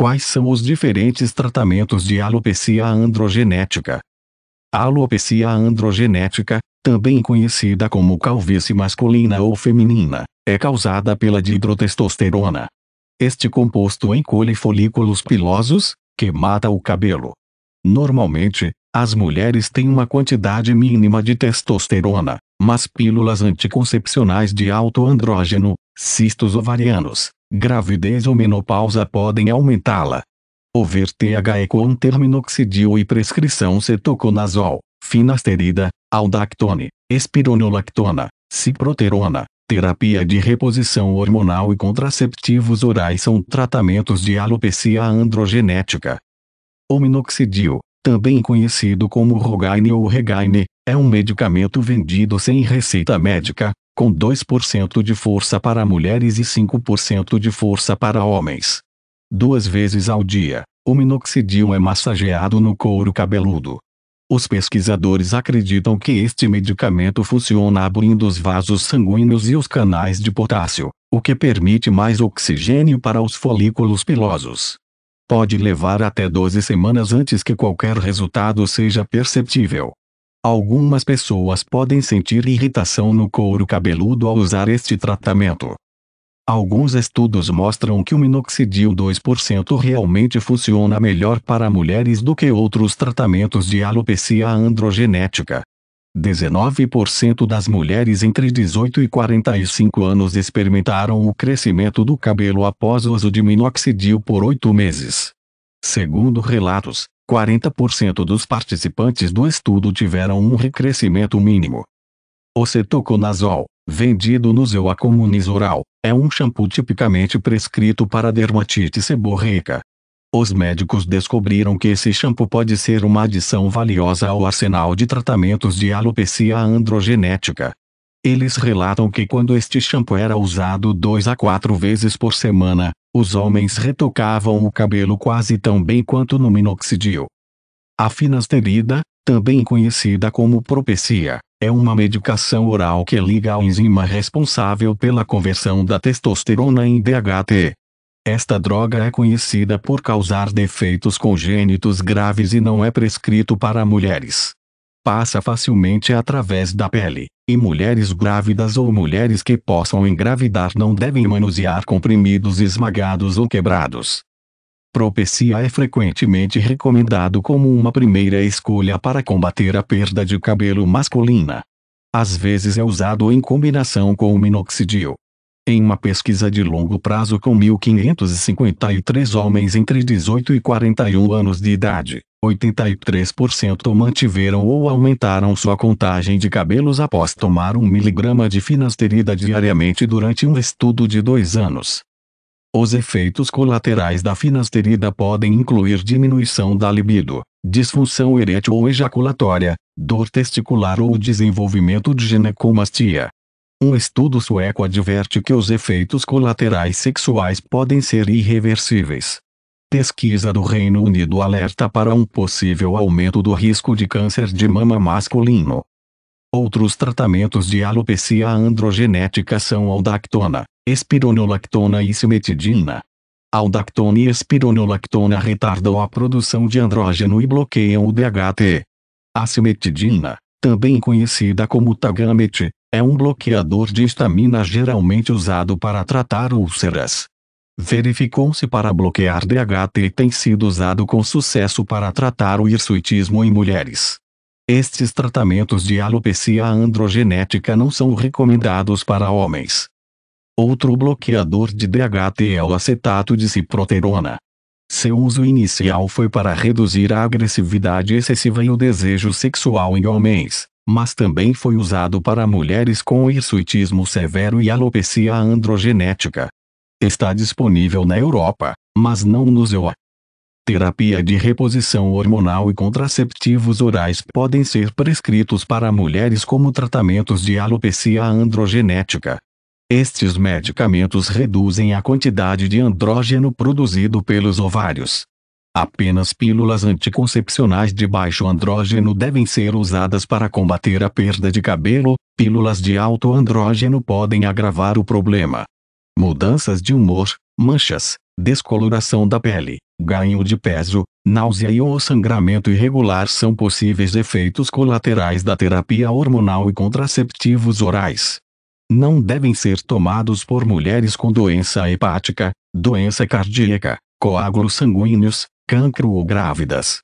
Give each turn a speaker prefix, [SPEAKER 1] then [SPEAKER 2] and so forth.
[SPEAKER 1] Quais são os diferentes tratamentos de alopecia androgenética? A alopecia androgenética, também conhecida como calvície masculina ou feminina, é causada pela dihidrotestosterona. Este composto encolhe folículos pilosos, que mata o cabelo. Normalmente, as mulheres têm uma quantidade mínima de testosterona, mas pílulas anticoncepcionais de alto andrógeno, cistos ovarianos, gravidez ou menopausa podem aumentá-la. Over TH é com terminoxidil e prescrição cetoconazol, finasterida, aldactone, espironolactona, ciproterona. Terapia de reposição hormonal e contraceptivos orais são tratamentos de alopecia androgenética. O minoxidil, também conhecido como Rogaine ou Regaine, é um medicamento vendido sem receita médica, com 2% de força para mulheres e 5% de força para homens. Duas vezes ao dia, o minoxidil é massageado no couro cabeludo. Os pesquisadores acreditam que este medicamento funciona abrindo os vasos sanguíneos e os canais de potássio, o que permite mais oxigênio para os folículos pilosos. Pode levar até 12 semanas antes que qualquer resultado seja perceptível. Algumas pessoas podem sentir irritação no couro cabeludo ao usar este tratamento. Alguns estudos mostram que o minoxidil 2% realmente funciona melhor para mulheres do que outros tratamentos de alopecia androgenética. 19% das mulheres entre 18 e 45 anos experimentaram o crescimento do cabelo após o uso de minoxidil por oito meses. Segundo relatos, 40% dos participantes do estudo tiveram um recrescimento mínimo. O cetoconazol, vendido no Zeuacomunis oral, é um shampoo tipicamente prescrito para dermatite seborreica. Os médicos descobriram que esse shampoo pode ser uma adição valiosa ao arsenal de tratamentos de alopecia androgenética. Eles relatam que quando este shampoo era usado 2 a 4 vezes por semana, os homens retocavam o cabelo quase tão bem quanto no minoxidil. A finasterida, também conhecida como propecia, é uma medicação oral que liga a enzima responsável pela conversão da testosterona em DHT. Esta droga é conhecida por causar defeitos congênitos graves e não é prescrito para mulheres. Passa facilmente através da pele, e mulheres grávidas ou mulheres que possam engravidar não devem manusear comprimidos esmagados ou quebrados. Propecia é frequentemente recomendado como uma primeira escolha para combater a perda de cabelo masculina. Às vezes é usado em combinação com o minoxidil, em uma pesquisa de longo prazo com 1.553 homens entre 18 e 41 anos de idade, 83% mantiveram ou aumentaram sua contagem de cabelos após tomar 1 miligrama de finasterida diariamente durante um estudo de dois anos. Os efeitos colaterais da finasterida podem incluir diminuição da libido, disfunção erétil ou ejaculatória, dor testicular ou desenvolvimento de ginecomastia. Um estudo sueco adverte que os efeitos colaterais sexuais podem ser irreversíveis. Pesquisa do Reino Unido alerta para um possível aumento do risco de câncer de mama masculino. Outros tratamentos de alopecia androgenética são aldactona, espironolactona e simetidina. Aldactona e espironolactona retardam a produção de andrógeno e bloqueiam o DHT. A simetidina, também conhecida como tagamete, é um bloqueador de histamina geralmente usado para tratar úlceras. Verificou-se para bloquear DHT e tem sido usado com sucesso para tratar o hirsuitismo em mulheres. Estes tratamentos de alopecia androgenética não são recomendados para homens. Outro bloqueador de DHT é o acetato de ciproterona. Seu uso inicial foi para reduzir a agressividade excessiva e o desejo sexual em homens, mas também foi usado para mulheres com hirsuitismo severo e alopecia androgenética. Está disponível na Europa, mas não nos EUA. Terapia de reposição hormonal e contraceptivos orais podem ser prescritos para mulheres como tratamentos de alopecia androgenética. Estes medicamentos reduzem a quantidade de andrógeno produzido pelos ovários, Apenas pílulas anticoncepcionais de baixo andrógeno devem ser usadas para combater a perda de cabelo, pílulas de alto andrógeno podem agravar o problema. Mudanças de humor, manchas, descoloração da pele, ganho de peso, náusea e ou sangramento irregular são possíveis efeitos colaterais da terapia hormonal e contraceptivos orais. Não devem ser tomados por mulheres com doença hepática, doença cardíaca, coágulos sanguíneos, cancro ou grávidas,